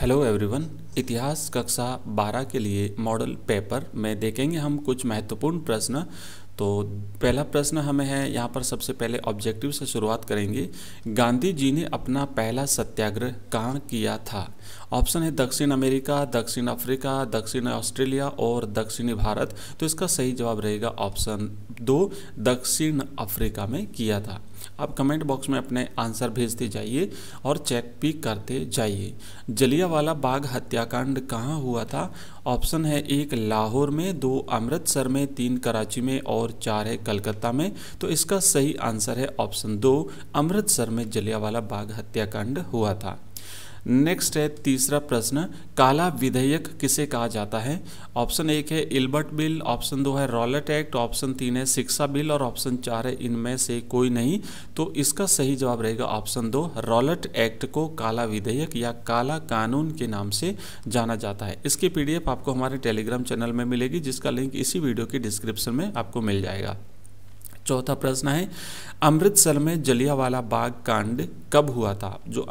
hello everyone इतिहास कक्षा 12 के लिए मॉडल पेपर में देखेंगे हम कुछ महत्वपूर्ण प्रश्न तो पहला प्रश्न हमें है यहाँ पर सबसे पहले ऑब्जेक्टिव से शुरुआत करेंगे गांधी जी ने अपना पहला सत्याग्रह कहाँ किया था ऑप्शन है दक्षिण अमेरिका दक्षिण अफ्रीका दक्षिण ऑस्ट्रेलिया और दक्षिणी भारत तो इसका सही जवाब रहेगा ऑप्शन दो दक्षिण अफ्रीका में किया था आप कमेंट बॉक्स में अपने आंसर भेजते जाइए और चेक भी करते जाइए जलियावाला बाग हत्याकांड कहाँ हुआ था ऑप्शन है एक लाहौर में दो अमृतसर में तीन कराची में और चार है कलकत्ता में तो इसका सही आंसर है ऑप्शन दो अमृतसर में जलियावाला बाग हत्याकांड हुआ था नेक्स्ट है तीसरा प्रश्न काला विधेयक किसे कहा जाता है ऑप्शन एक है इल्बर्ट बिल ऑप्शन दो है रॉलेट एक्ट ऑप्शन तीन है शिक्षा बिल और ऑप्शन चार है इनमें से कोई नहीं तो इसका सही जवाब रहेगा ऑप्शन दो रॉलेट एक्ट को काला विधेयक या काला कानून के नाम से जाना जाता है इसकी पीडीएफ आपको हमारे टेलीग्राम चैनल में मिलेगी जिसका लिंक इसी वीडियो के डिस्क्रिप्शन में आपको मिल जाएगा चौथा प्रश्न है अमृतसर में जलियावाला बाग कांड कब हुआ था जो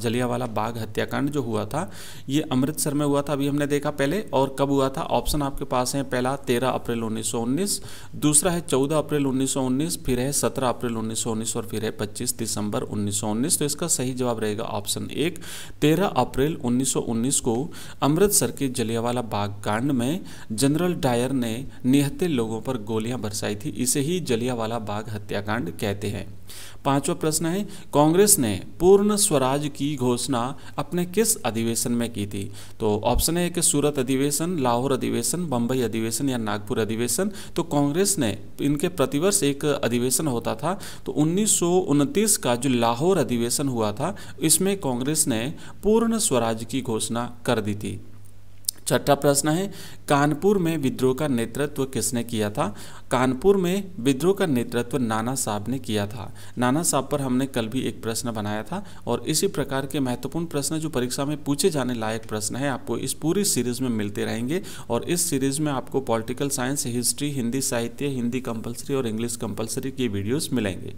जलियावाला बाग हत्याकांड जो हुआ था ये अमृतसर में हुआ था अभी हमने देखा पहले और कब हुआ था ऑप्शन आपके पास है पहला तेरह अप्रैल उन्नीस दूसरा है चौदह अप्रैल उन्नीस फिर है सत्रह अप्रैल उन्नीस और फिर है पच्चीस दिसंबर उन्नीस तो इसका सही जवाब रहेगा ऑप्शन एक तेरह अप्रैल उन्नीस को अमृतसर के जलियावाला बाग कांड में जनरल डायर ने निहत्ते लोगों पर गोलियां बरसाई थी इसे ही जलिया जलियावाला बाग हत्याकांड कहते हैं पांचवा प्रश्न है कांग्रेस ने पूर्ण स्वराज की घोषणा अपने किस अधिवेशन में की थी तो ऑप्शन है कि सूरत अधिवेशन लाहौर अधिवेशन बंबई अधिवेशन या नागपुर अधिवेशन तो कांग्रेस ने इनके प्रतिवर्ष एक अधिवेशन होता था तो उन्नीस का जो लाहौर अधिवेशन हुआ था इसमें कांग्रेस ने पूर्ण स्वराज की घोषणा कर दी थी छठा प्रश्न है कानपुर में विद्रोह का नेतृत्व किसने किया था कानपुर में विद्रोह का नेतृत्व नाना साहब ने किया था नाना साहब पर हमने कल भी एक प्रश्न बनाया था और इसी प्रकार के महत्वपूर्ण प्रश्न जो परीक्षा में पूछे जाने लायक प्रश्न है आपको इस पूरी सीरीज में मिलते रहेंगे और इस सीरीज में आपको पॉलिटिकल साइंस हिस्ट्री हिंदी साहित्य हिंदी कंपल्सरी और इंग्लिश कंपल्सरी की वीडियोज़ मिलेंगे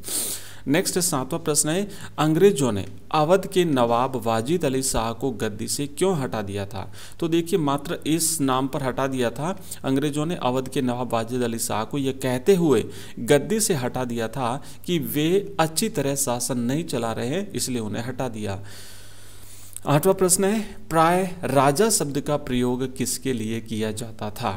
नेक्स्ट सातवां प्रश्न है अंग्रेजों ने अवध के नवाब वाजिद अली शाह को गद्दी से क्यों हटा दिया था तो देखिए मात्र इस नाम पर हटा दिया था अंग्रेजों ने अवध के नवाब वाजिद अली शाह को यह कहते हुए गद्दी से हटा दिया था कि वे अच्छी तरह शासन नहीं चला रहे हैं इसलिए उन्हें हटा दिया आठवां प्रश्न है प्राय राजा शब्द का प्रयोग किसके लिए किया जाता था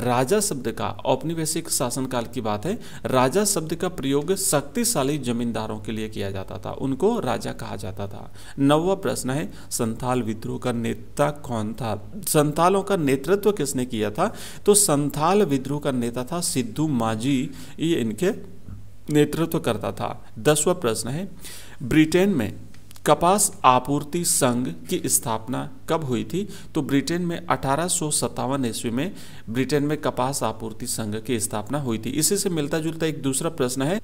राजा शब्द का औपनिवेशिक शासनकाल की बात है राजा शब्द का प्रयोग शक्तिशाली जमींदारों के लिए किया जाता था उनको राजा कहा जाता था नववा प्रश्न है संथाल विद्रोह का नेता कौन था संथालों का नेतृत्व किसने किया था तो संथाल विद्रोह का नेता था सिद्धू माझी ये इनके नेतृत्व करता था दसवा प्रश्न है ब्रिटेन में कपास आपूर्ति संघ की स्थापना कब हुई थी तो ब्रिटेन में अठारह ईस्वी में ब्रिटेन में कपास आपूर्ति संघ की स्थापना हुई थी इसी से मिलता जुलता एक दूसरा प्रश्न है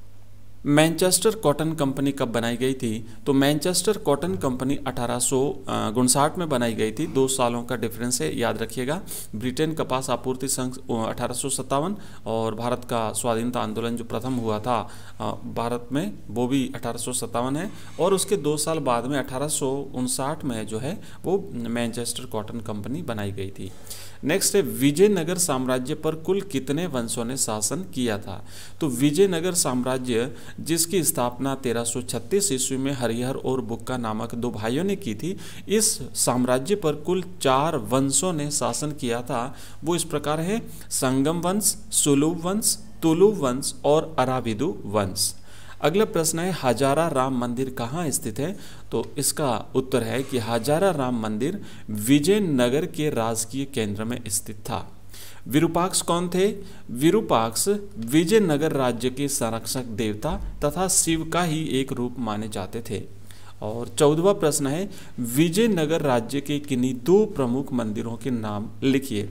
मैनचेस्टर कॉटन कंपनी कब बनाई गई थी तो मैनचेस्टर कॉटन कंपनी अठारह में बनाई गई थी दो सालों का डिफरेंस है याद रखिएगा ब्रिटेन कपास आपूर्ति संघ अठारह और भारत का स्वाधीनता आंदोलन जो प्रथम हुआ था भारत में वो भी अठारह है और उसके दो साल बाद में अठारह में जो है वो मैनचेस्टर कॉटन कंपनी बनाई गई थी नेक्स्ट है विजयनगर साम्राज्य पर कुल कितने वंशों ने शासन किया था तो विजयनगर साम्राज्य जिसकी स्थापना 1336 ईस्वी में हरिहर और बुक्का नामक दो भाइयों ने की थी इस साम्राज्य पर कुल चार वंशों ने शासन किया था वो इस प्रकार है संगम वंश सुलुभ वंश तुलु वंश और अराविदु वंश अगला प्रश्न है हजारा राम मंदिर कहाँ स्थित है तो इसका उत्तर है कि हजारा राम मंदिर विजयनगर के राजकीय केंद्र में स्थित था विरूपाक्ष कौन थे विरूपाक्ष विजयनगर राज्य के संरक्षक देवता तथा शिव का ही एक रूप माने जाते थे और चौदवा प्रश्न है विजयनगर राज्य के किन्हीं दो प्रमुख मंदिरों के नाम लिखिए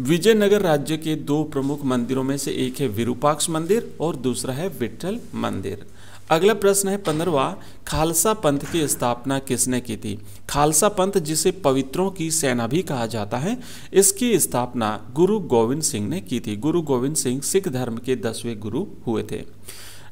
विजयनगर राज्य के दो प्रमुख मंदिरों में से एक है विरूपाक्ष मंदिर और दूसरा है विठल मंदिर अगला प्रश्न है पंद्रवा खालसा पंथ की स्थापना किसने की थी खालसा पंथ जिसे पवित्रों की सेना भी कहा जाता है इसकी स्थापना गुरु गोविंद सिंह ने की थी गुरु गोविंद सिंह सिख धर्म के दसवें गुरु हुए थे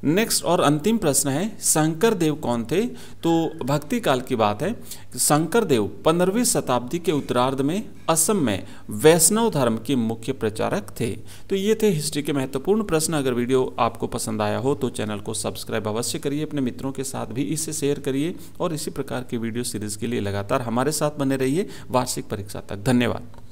नेक्स्ट और अंतिम प्रश्न है शंकर देव कौन थे तो भक्ति काल की बात है शंकर देव पंद्रहवीं शताब्दी के उत्तरार्ध में असम में वैष्णव धर्म के मुख्य प्रचारक थे तो ये थे हिस्ट्री के महत्वपूर्ण प्रश्न अगर वीडियो आपको पसंद आया हो तो चैनल को सब्सक्राइब अवश्य करिए अपने मित्रों के साथ भी इसे शेयर करिए और इसी प्रकार की वीडियो सीरीज के लिए लगातार हमारे साथ बने रहिए वार्षिक परीक्षा तक धन्यवाद